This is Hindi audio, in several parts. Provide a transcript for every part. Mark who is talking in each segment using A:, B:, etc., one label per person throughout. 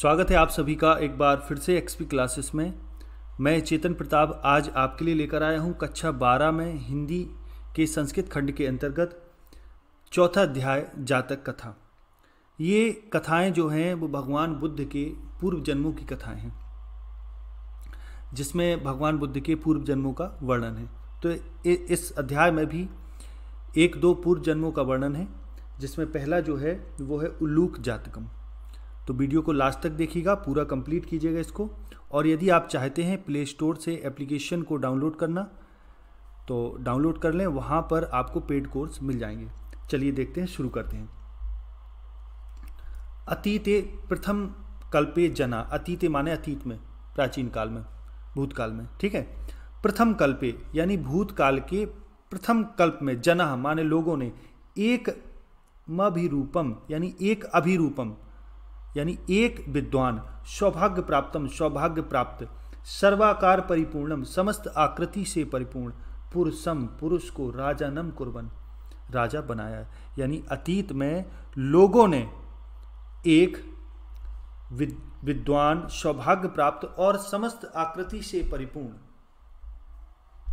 A: स्वागत है आप सभी का एक बार फिर से एक्सपी क्लासेस में मैं चेतन प्रताप आज आपके लिए लेकर आया हूं कक्षा बारह में हिंदी के संस्कृत खंड के अंतर्गत चौथा अध्याय जातक कथा ये कथाएं जो हैं वो भगवान बुद्ध के पूर्व जन्मों की कथाएं हैं जिसमें भगवान बुद्ध के पूर्व जन्मों का वर्णन है तो इस अध्याय में भी एक दो पूर्व जन्मों का वर्णन है जिसमें पहला जो है वो है उल्लूक जातकम तो वीडियो को लास्ट तक देखिएगा पूरा कंप्लीट कीजिएगा इसको और यदि आप चाहते हैं प्ले स्टोर से एप्लीकेशन को डाउनलोड करना तो डाउनलोड कर लें वहाँ पर आपको पेड कोर्स मिल जाएंगे चलिए देखते हैं शुरू करते हैं अतीते प्रथम कल्पे जना अतीते माने अतीत में प्राचीन काल में भूतकाल में ठीक है प्रथम कल्पे यानी भूतकाल के प्रथम कल्प में जना माने लोगों ने एक मभिरूपम यानी एक अभिरूपम यानी एक विद्वान सौभाग्य प्राप्तम सौभाग्य प्राप्त सर्वाकार परिपूर्णम समस्त आकृति से परिपूर्ण पुरुषम पुरुष को नम कुर्बन राजा बनाया यानी अतीत में लोगों ने एक विद्वान सौभाग्य प्राप्त और समस्त आकृति से परिपूर्ण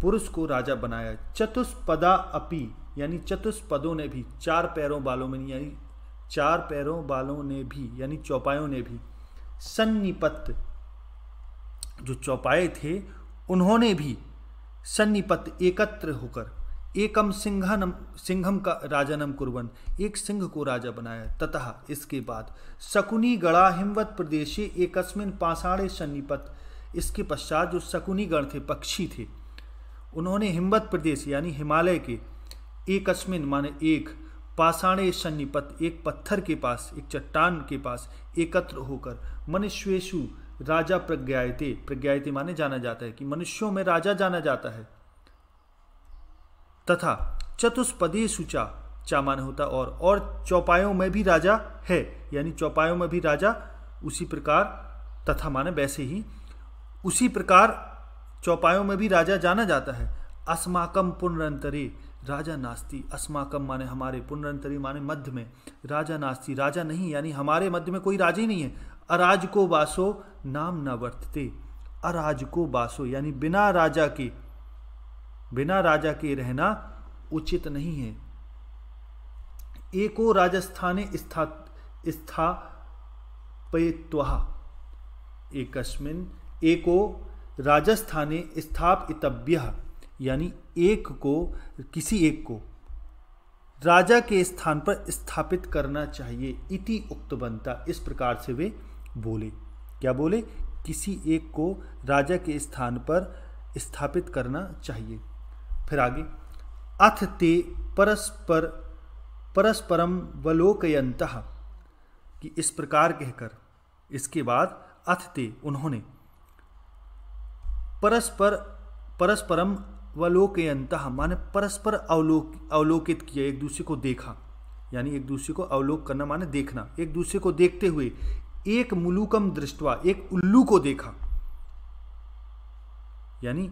A: पुरुष को राजा बनाया चतुष्पदा अपि यानी चतुष्पदों ने भी चार पैरों वालों में यानी चार पैरों वालों ने भी यानी चौपायों ने भी सन्निपत जो चौपाए थे उन्होंने भी सन्निपत एकत्र होकर एकम सिंघनम सिंहम का राजानम कुरवन एक सिंह को राजा बनाया तथा इसके बाद शकुनी गढ़ा हिमवत प्रदेशे एकस्मिन पाषाणे सन्निपत इसके पश्चात जो शकुनी गण थे पक्षी थे उन्होंने हिमवत प्रदेश यानी हिमालय के एकस्मिन माने एक पाषाणे सन्निपत एक पत्थर के पास एक चट्टान के पास एकत्र होकर मनुष्येशु राजा प्रज्ञायते प्रज्ञायते माने जाना जाता है कि मनुष्यों में राजा जाना जाता है तथा चतुष्पदे सुचा चा माने होता और और चौपायों में भी राजा है यानी चौपायों में भी राजा उसी प्रकार तथा माने वैसे ही उसी प्रकार चौपायों में भी राजा जाना जाता है अस्माकम पुनरंतरे राजा नास्ती अस्माकम माने हमारे पुनरंतरी माने मध्य में राजा नास्ती राजा नहीं यानी हमारे मध्य में कोई राजा ही नहीं है अराज को बासो नाम न वर्तते अराज को बासो यानी बिना राजा के बिना राजा के रहना उचित नहीं है एको राजस्थाने स्था पेत्वा एकस्मिन एको राजस्थाने स्थापितव्य यानी एक को किसी एक को राजा के स्थान पर स्थापित करना चाहिए इति उक्त बनता इस प्रकार से वे बोले क्या बोले किसी एक को राजा के स्थान पर स्थापित करना चाहिए फिर आगे अथ ते परस्पर परस्परम वलोकयंत कि इस प्रकार कहकर इसके बाद अथ ते उन्होंने परस्पर परस्परम अंत माने परस्पर अवलोक अवलोकित किया एक दूसरे को देखा यानी एक दूसरे को अवलोक करना माने देखना एक दूसरे को देखते हुए एक मुलुकम दृष्टवा एक उल्लू को देखा यानी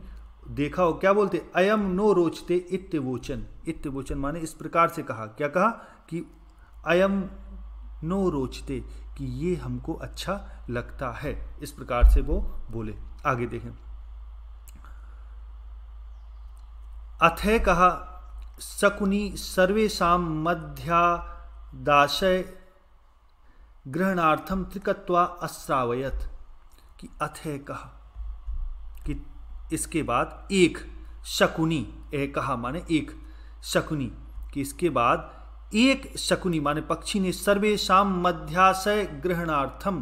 A: देखा हो क्या बोलते अयम नो रोचते इत्यवोचन इत्यवोचन माने इस प्रकार से कहा क्या कहा कि अयम नो रोचते कि ये हमको अच्छा लगता है इस प्रकार से वो बोले आगे देखें अथय कहा शकुनी सर्वेशा मध्यादाशय ग्रहणार्थम त्रिकत्वा अश्रावयत कि अथय कहा कि इसके बाद एक शकुनी ए कहा माने एक शकुनी कि इसके बाद एक शकुनी माने पक्षी ने सर्वेशा मध्याशय ग्रहणार्थम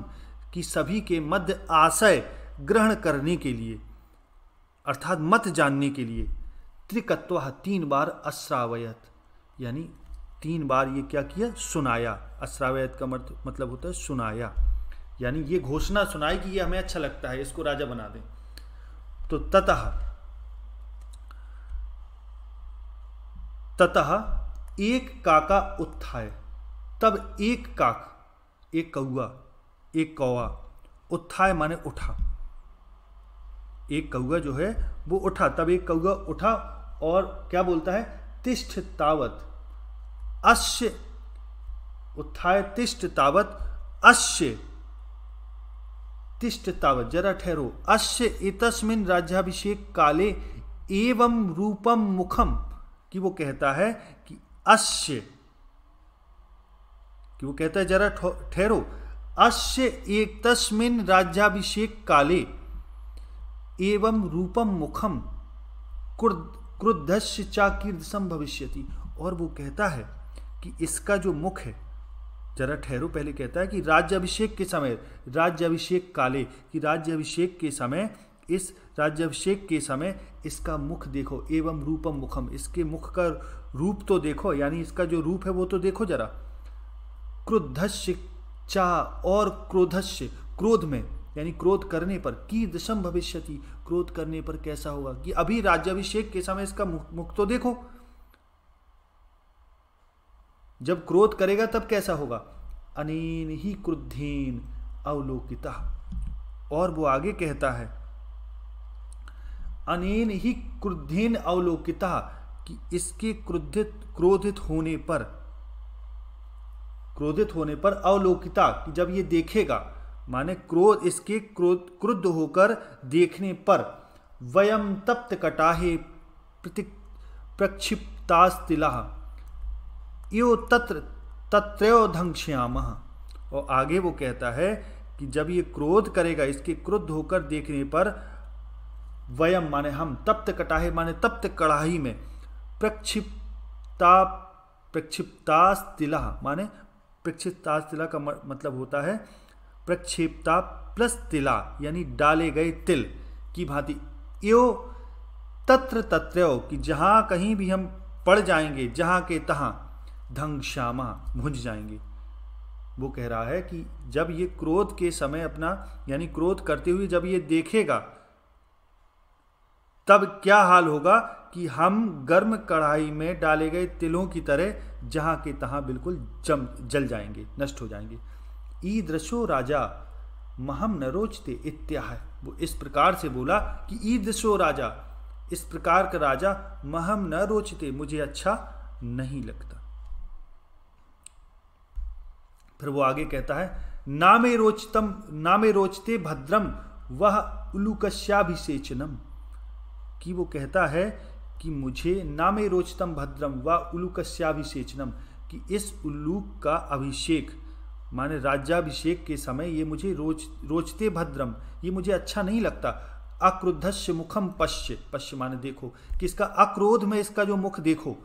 A: कि सभी के मध्य आशय ग्रहण करने के लिए अर्थात मत जानने के लिए त्रिकत्व तीन बार अश्रावयत यानी तीन बार ये क्या किया सुनाया अश्रावयत का मतलब होता है सुनाया यानी ये घोषणा सुनाई कि ये हमें अच्छा लगता है इसको राजा बना दें तो ततः ततः एक काका उत्थाय तब एक काक एक कौआ एक कौआ उत्थाय माने उठा एक कौआ जो है वो उठा तब एक कौआ उठा और क्या बोलता है तिष्ठ तावत अश्य उत्थाय तिष्ठ तावत अश्य तिष्ठ तावत जरा ठहरो अश्य इतस्मिन राज्याभिषेक काले एवं रूपम मुखम कि वो कहता है कि अश्य कि वो कहता है जरा ठहरो अश्य एक तस्मिन राज्याभिषेक काले एवं रूपम मुखम कुर्द क्रुद्धस्य चाकीर्द भविष्य और वो कहता है कि इसका जो मुख है जरा ठहरो पहले कहता है कि राज्य अभिषेक के समय राज्य अभिषेक काले कि राज्य अभिषेक के समय इस राज्यभिषेक के समय इसका मुख देखो एवं रूपम मुखम इसके मुख का रूप तो देखो यानी इसका जो रूप है वो तो देखो जरा क्रोधस्य चा और क्रोधस्य क्रोध में यानी क्रोध करने पर की दशम भविष्य क्रोध करने पर कैसा होगा कि अभी राज्यभिषेक के समय इसका मुख, मुख तो देखो जब क्रोध करेगा तब कैसा होगा अनेन ही क्रुद्धेन अवलोकिता और वो आगे कहता है अनेन ही क्रुद्धेन अवलोकिता कि इसके क्रुद्धित क्रोधित होने पर क्रोधित होने पर अवलोकिता कि जब ये देखेगा माने क्रोध इसके क्रोध क्रुद्ध होकर देखने पर वयम तप्त कटाहे प्रक्षिप्तास्तिला यो तत्र तत्रोधंक्ष्याम और आगे वो कहता है कि जब ये क्रोध करेगा इसके क्रुद्ध होकर देखने पर वयम माने हम तप्त कटाहे माने तप्त कड़ाही में प्रक्षिप्ता प्रक्षिप्तास्तिला माने प्रक्षिप्तास्तिला का मतलब होता है प्रक्षेपता प्लस तिला यानी डाले गए तिल की भांति यो तत्र तत्रो कि जहाँ कहीं भी हम पड़ जाएंगे जहाँ के तहाँ श्यामा भुंज जाएंगे वो कह रहा है कि जब ये क्रोध के समय अपना यानी क्रोध करते हुए जब ये देखेगा तब क्या हाल होगा कि हम गर्म कढ़ाई में डाले गए तिलों की तरह जहाँ के तहाँ बिल्कुल जम जल जाएंगे नष्ट हो जाएंगे ईदृशो राजा महम न रोचते इत्याह वो इस प्रकार से बोला कि ईदृशो राजा इस प्रकार का राजा महम न रोचते मुझे अच्छा नहीं लगता फिर वो आगे कहता है नामे रोचतम नामे रोचते भद्रम वह उलुकश्याभिषेचनम कि वो कहता है कि मुझे नामे रोचतम भद्रम व उलुकश्याभिषेचनम कि इस उल्लूक का अभिषेक माने राज्याभिषेक के समय ये मुझे रोच रोचते भद्रम ये मुझे अच्छा नहीं लगता अक्रुद्धस्य मुखम पश्य पश्य माने देखो कि इसका अक्रोध में इसका जो मुख देखो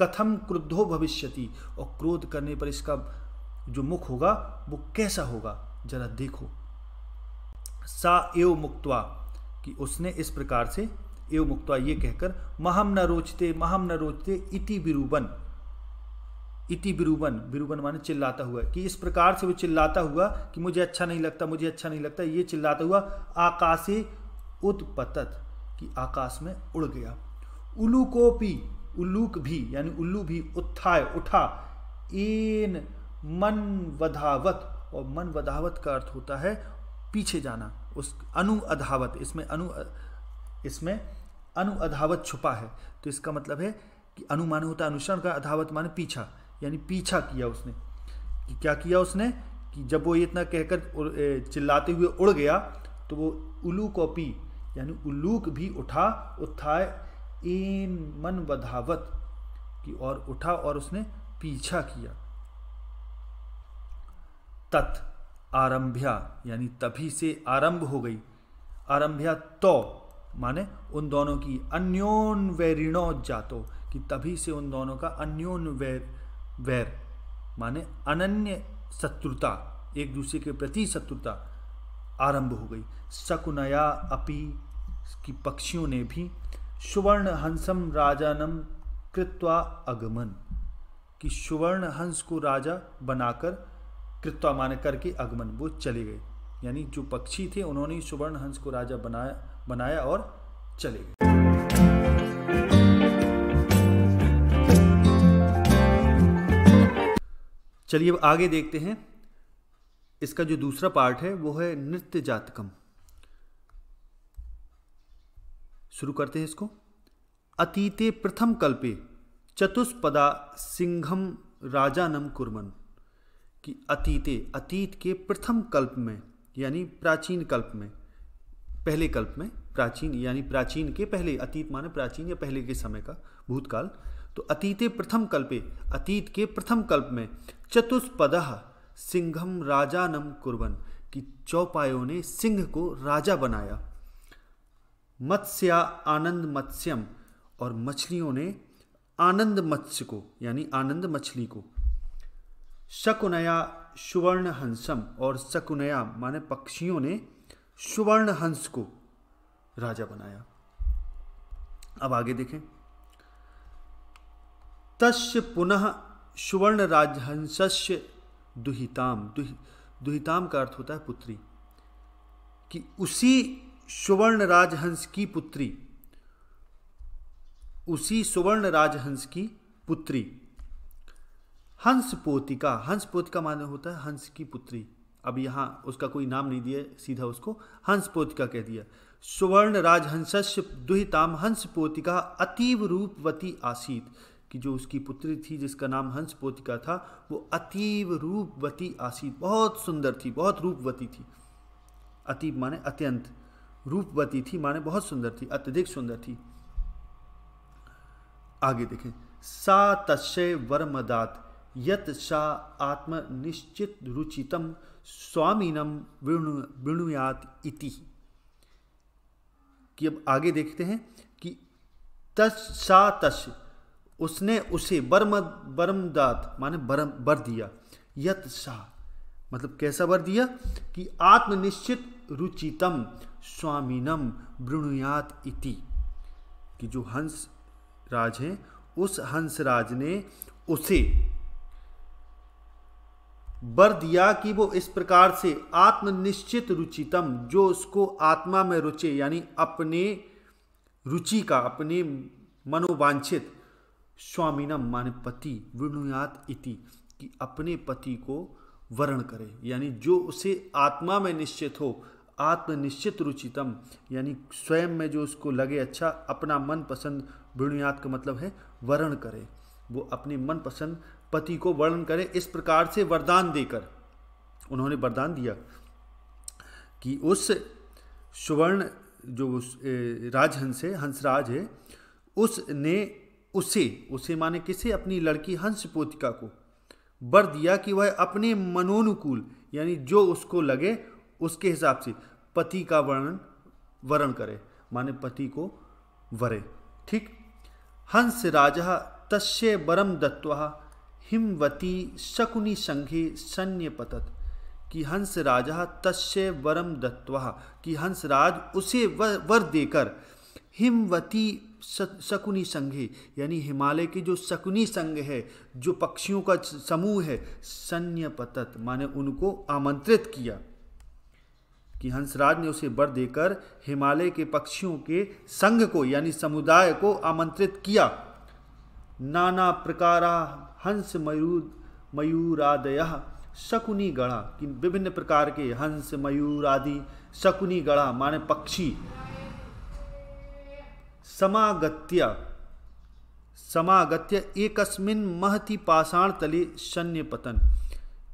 A: कथम क्रुद्धो भविष्यति और क्रोध करने पर इसका जो मुख होगा वो कैसा होगा जरा देखो सा एव मुक्तवा कि उसने इस प्रकार से एव मुक्तवा ये कहकर महम न रोचते महम न रोचते इति बिरूबन इति बिरूबन बिरूबन माने चिल्लाता हुआ कि इस प्रकार से वो चिल्लाता हुआ कि मुझे अच्छा नहीं लगता मुझे अच्छा नहीं लगता ये चिल्लाता हुआ आकाशे उत्पतत कि आकाश में उड़ गया उल्लू को पी उल्लूक भी यानी उल्लू भी उत्थाय उठा एन मन वधावत और मन वधावत का अर्थ होता है पीछे जाना उस अनु अधावत इसमें अनु इसमें अनु अधावत छुपा है तो इसका मतलब है कि अनुमान होता है अनुसरण का अधावत माने पीछा यानी पीछा किया उसने कि क्या किया उसने कि जब वो इतना कहकर चिल्लाते हुए उड़ गया तो वो उलू कॉपी यानी उल्लूक भी उठा उठाए एन मन बधावत की और उठा और उसने पीछा किया तत् आरंभ्या यानी तभी से आरंभ हो गई आरंभ्या तो माने उन दोनों की अन्योन वैरिणो जातो कि तभी से उन दोनों का अन्योन वैर वैर माने अनन्य शत्रुता एक दूसरे के प्रति शत्रुता आरंभ हो गई शकुनया अपि की पक्षियों ने भी सुवर्ण हंसम राजानम कृत्वा अगमन कि सुवर्ण हंस को राजा बनाकर कृत्वा मान करके अगमन वो चले गए यानी जो पक्षी थे उन्होंने सुवर्ण हंस को राजा बनाया बनाया और चले गए चलिए अब आगे देखते हैं इसका जो दूसरा पार्ट है वो है नृत्य जातकम शुरू करते हैं इसको अतीते प्रथम कल्पे चतुष्पदा सिंहम राजानम कुर्मन कि अतीते अतीत के प्रथम कल्प में यानी प्राचीन कल्प में पहले कल्प में प्राचीन यानी प्राचीन के पहले अतीत माने प्राचीन या पहले के समय का भूतकाल तो अतीते प्रथम कल्पे अतीत के प्रथम कल्प में चतुष्पद राजा नम कुर्बन की चौपायों ने सिंह को राजा बनाया मत्स्या आनंद मत्स्यम और मछलियों ने आनंद मत्स्य को यानी आनंद मछली को शकुनया सुवर्ण हंसम और शकुनया माने पक्षियों ने सुवर्ण हंस को राजा बनाया अब आगे देखें तस्य पुनः सुवर्ण राजहंसस्य दुहिताम दुहि, दुहिताम का अर्थ होता है पुत्री कि उसी सुवर्ण राजहंस की पुत्री उसी सुवर्ण राजहंस की पुत्री हंस पोतिका हंस पोतिका माने होता है हंस की पुत्री अब यहाँ उसका कोई नाम नहीं दिया सीधा उसको हंस पोतिका कह दिया सुवर्ण राजहंस दुहिताम हंस पोतिका अतीव रूपवती आसीत कि जो उसकी पुत्री थी जिसका नाम हंस पोतिका था वो अतीव रूपवती आसी बहुत सुंदर थी बहुत रूपवती थी अतीब माने अत्यंत रूपवती थी माने बहुत सुंदर थी अत्यधिक सुंदर थी आगे देखें सा तस्य वर्मदात यत सा आत्मनिश्चित रुचितम स्वामीनम विणुयात इति कि अब आगे देखते हैं कि तस् सा तस्य उसने उसे बर्म बर्मदात माने बरम बर दिया यत शाह मतलब कैसा बर दिया कि आत्मनिश्चित रुचितम स्वामीनम वृणुयात इति कि जो हंस राज हैं उस हंसराज ने उसे बर दिया कि वो इस प्रकार से आत्मनिश्चित रुचितम जो उसको आत्मा में रुचे यानी अपने रुचि का अपने मनोवांछित स्वामीना मान पति वृणुयात इति कि अपने पति को वर्ण करे यानी जो उसे आत्मा में निश्चित हो आत्मनिश्चित रुचितम यानी स्वयं में जो उसको लगे अच्छा अपना मन पसंद वृणुयात का मतलब है वर्ण करे वो अपने मन पसंद पति को वर्ण करे इस प्रकार से वरदान देकर उन्होंने वरदान दिया कि उस सुवर्ण जो उस राजहंस है हंसराज है उसने उसे उसे माने किसे अपनी लड़की हंस पोतिका को बर दिया कि वह अपने मनोनुकूल यानी जो उसको लगे उसके हिसाब से पति का वर्णन वरण करे माने पति को वरे ठीक हंस राजा तस्य बरम दत्वा हिमवती शकुनी संघे सन्य पतत कि हंस राजा तस्य वरम दत्वा कि हंसराज उसे वर देकर हिमवती शकुनी संघे यानी हिमालय की जो शकुनी संघ है जो पक्षियों का समूह है सन्य पतत माने उनको आमंत्रित किया कि हंसराज ने उसे बर देकर हिमालय के पक्षियों के संघ को यानी समुदाय को आमंत्रित किया नाना प्रकारा हंस मयूर मयूरादय शकुनी गढ़ा कि विभिन्न प्रकार के हंस मयूर आदि शकुनी गढ़ा माने पक्षी समागत्य समागत्य एकस्मिन महति पाषाण तले शन्य पतन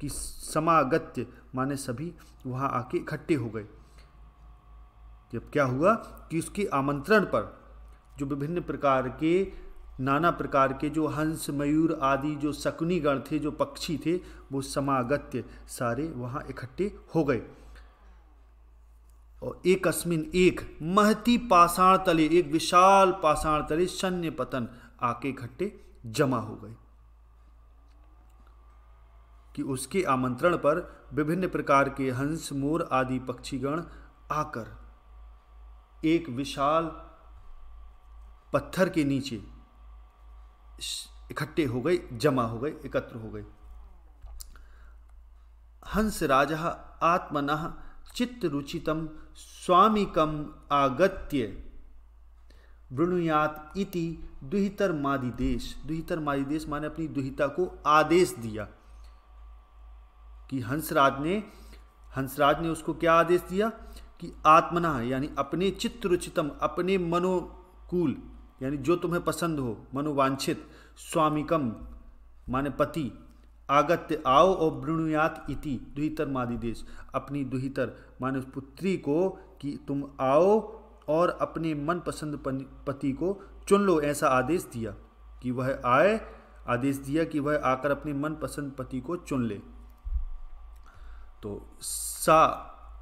A: कि समागत्य माने सभी वहाँ आके इकट्ठे हो गए जब क्या हुआ कि उसके आमंत्रण पर जो विभिन्न प्रकार के नाना प्रकार के जो हंस मयूर आदि जो शकुनीगण थे जो पक्षी थे वो समागत्य सारे वहाँ इकट्ठे हो गए और एक अस्मिन एक महती पाषाण तले एक विशाल पाषाण तले सन्य पतन आके इकट्ठे जमा हो गए कि उसके आमंत्रण पर विभिन्न प्रकार के हंस मोर आदि पक्षीगण आकर एक विशाल पत्थर के नीचे इकट्ठे हो गए जमा हो गए एकत्र हो गए हंस राजा आत्मना चित्तरुचितम स्वामिकम आगत्य वृणुयात इति दुहितर मादिदेश दुहितर मादिदेश माने अपनी दुहिता को आदेश दिया कि हंसराज ने हंसराज ने उसको क्या आदेश दिया कि आत्मना यानी अपने चित्तरुचितम अपने मनोकूल यानी जो तुम्हें पसंद हो मनोवांछित स्वामिकम माने पति आगत्य आओ और वृणुयात इति दुहितर मादिदेश अपनी दुहितर माने उस पुत्री को कि तुम आओ और अपने मनपसंद पति को चुन लो ऐसा आदेश दिया कि वह आए आदेश दिया कि वह आकर अपने मनपसंद पति को चुन ले तो सा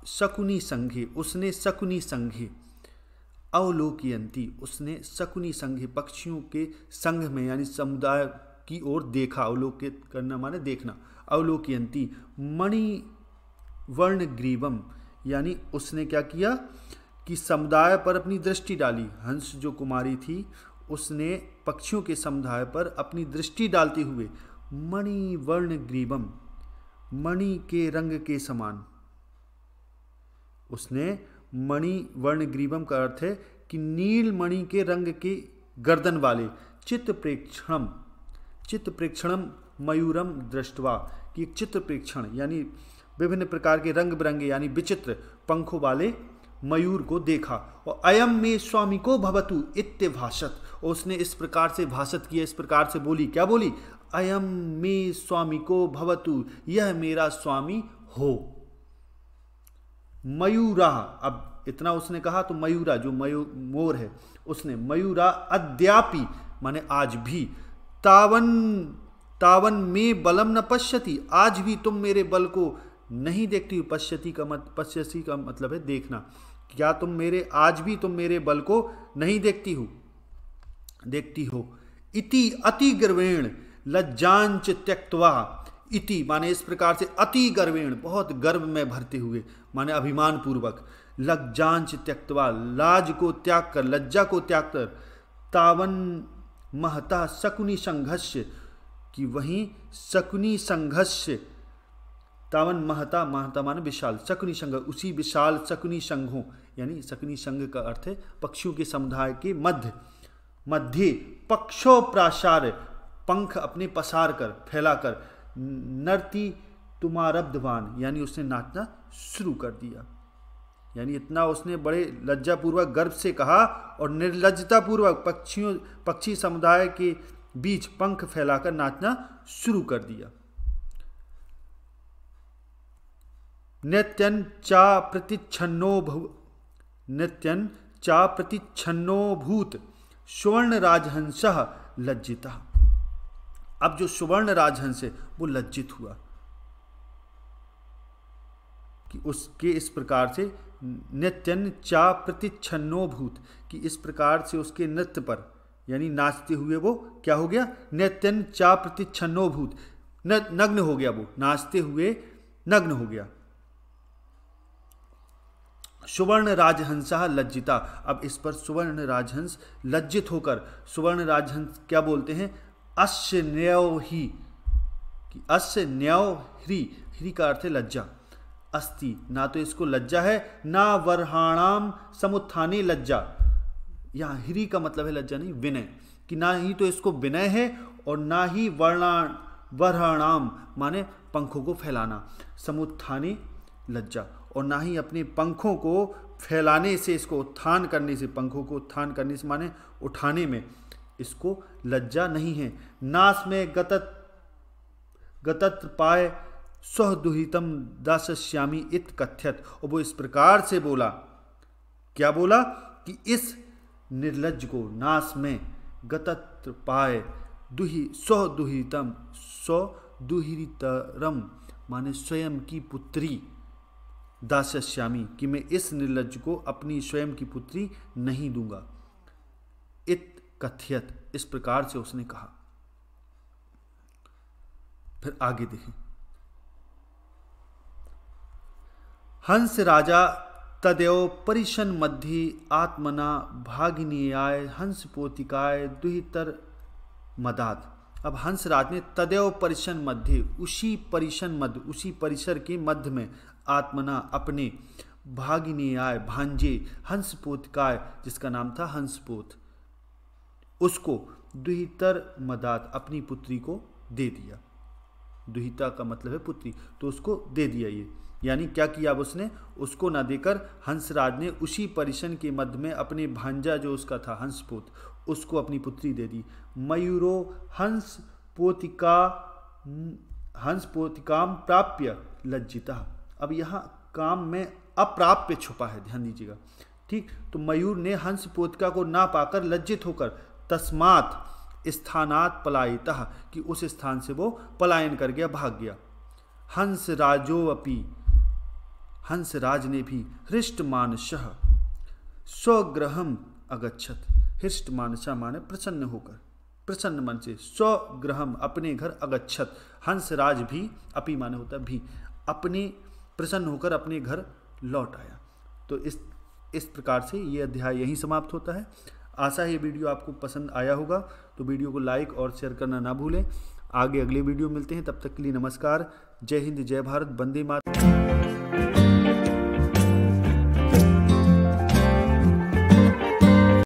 A: शकुनी संघे उसने शकुनी संघे अवलोकियंती उसने शकुनी संघे पक्षियों के संघ में यानी समुदाय की ओर देखा अवलोकित करना माने देखना अवलोकयंती मणि वर्ण ग्रीवम यानी उसने क्या किया कि समुदाय पर अपनी दृष्टि डाली हंस जो कुमारी थी उसने पक्षियों के समुदाय पर अपनी दृष्टि डालते हुए मणि वर्ण ग्रीवम मणि के रंग के समान उसने मणि वर्ण ग्रीवम का अर्थ है कि नील मणि के रंग के गर्दन वाले चित्त प्रेक्षणम चित्र प्रेक्षणम मयूरम दृष्टवा कि चित्र प्रेक्षण यानी विभिन्न प्रकार के रंग बिरंगे यानी विचित्र पंखों वाले मयूर को देखा और अयम में स्वामी को भवतु इत्य भाषत और उसने इस प्रकार से भाषत किया इस प्रकार से बोली क्या बोली अयम में स्वामी को भवतु यह मेरा स्वामी हो मयूरा अब इतना उसने कहा तो मयूरा जो मयू मोर है उसने मयूरा अद्यापि माने आज भी तावन तावन में बलम न पश्यति आज भी तुम मेरे बल को नहीं देखती हो पश्यति का मत पश्यसी का मतलब है देखना क्या तुम मेरे आज भी तुम मेरे बल को नहीं देखती हो देखती हो इति अति गर्वेण लज्जांच त्यक्तवा इति माने इस प्रकार से अति गर्वेण बहुत गर्व में भरते हुए माने अभिमान पूर्वक लज्जांच त्यक्तवा लाज को त्याग कर लज्जा को त्याग कर तावन महता शकुनी संघर्ष कि वहीं शकुनी संघर्ष तावन महता महता मान विशाल शकुनी संघ उसी विशाल शकुनी संघों यानी शकुनी संघ का अर्थ है पक्षियों के समुदाय के मध्य मध्य पक्षो प्राचार पंख अपने पसार कर फैलाकर नर्ती तुमारब्धवान यानी उसने नाचना शुरू कर दिया यानी इतना उसने बड़े लज्जापूर्वक गर्व से कहा और निर्लजतापूर्वक पक्षियों पक्षी समुदाय के बीच पंख फैलाकर नाचना शुरू कर दिया नित्यन चा प्रतिच्छन्नो नृत्यन चा प्रतिच्छन्नो भूत स्वर्ण राजहंस लज्जिता अब जो सुवर्ण राजहंस है वो लज्जित हुआ कि उसके इस प्रकार से नृत्यन चा भूत कि इस प्रकार से उसके नृत्य पर यानी नाचते हुए वो क्या हो गया नृत्यन चा प्रतिच्छन्नोभूत नग्न हो गया वो नाचते हुए नग्न हो गया सुवर्ण राजहंसा लज्जिता अब इस पर सुवर्ण राजहंस लज्जित होकर सुवर्ण राजहंस क्या बोलते हैं अश्य न्यो ही अश्य न्यो ह्री ह्री का अर्थ है लज्जा अस्ति ना तो इसको लज्जा है ना वरहाणाम समुत्थानी लज्जा यहाँ हिरी का मतलब है लज्जा नहीं विनय कि ना ही तो इसको विनय है और ना ही वर्णा वरहाणाम माने पंखों को फैलाना समुत्थानी लज्जा और ना ही अपने पंखों को फैलाने से इसको उत्थान करने से पंखों को उत्थान करने से माने उठाने में इसको लज्जा नहीं है नास में गतत गतत्र पाए सहदुहितम दासश्यामी इत कथ्यत और वो इस प्रकार से बोला क्या बोला कि इस निर्लज को नाश में गतत्र पाए दुही स्वदुहितम स्वदुहितरम माने स्वयं की पुत्री दासश्यामी कि मैं इस निर्लज को अपनी स्वयं की पुत्री नहीं दूंगा इत कथ्यत इस प्रकार से उसने कहा फिर आगे देखें हंस राजा तदेव परिशन मध्य आत्मना आय हंस पोतिकाय दुहितर मदात अब हंस राज ने तदेव परिशन मध्य उसी परिशन मध्य उसी परिसर के मध्य में आत्मना अपने आय भांजे हंस पोतिकाय जिसका नाम था हंसपोत उसको दुहितर मदात अपनी पुत्री को दे दिया दुहिता का मतलब है पुत्री तो उसको दे दिया ये यानी क्या किया अब उसने उसको ना देकर हंसराज ने उसी परिशन के मध्य में अपने भांजा जो उसका था हंसपोत उसको अपनी पुत्री दे दी मयूरो हंस पोतिका हंस पोतिकाम प्राप्य लज्जिता अब यहाँ काम में अप्राप्य छुपा है ध्यान दीजिएगा ठीक तो मयूर ने हंस पोतिका को ना पाकर लज्जित होकर तस्मात स्थानात पलायिता कि उस स्थान से वो पलायन कर गया भाग गया हंस राजो अपी हंसराज ने भी स्वग्रह स्वग्रहम हृष्ट हृष्टमानसा माने प्रसन्न होकर प्रसन्न मन से स्वग्रहम अपने घर अगच्छत हंसराज भी अपी माने होता भी अपने प्रसन्न होकर अपने घर लौट आया तो इस इस प्रकार से ये अध्याय यहीं समाप्त होता है आशा है ये वीडियो आपको पसंद आया होगा तो वीडियो को लाइक और शेयर करना ना भूलें आगे अगले वीडियो मिलते हैं तब तक के लिए नमस्कार जय हिंद जय भारत बंदे मातरम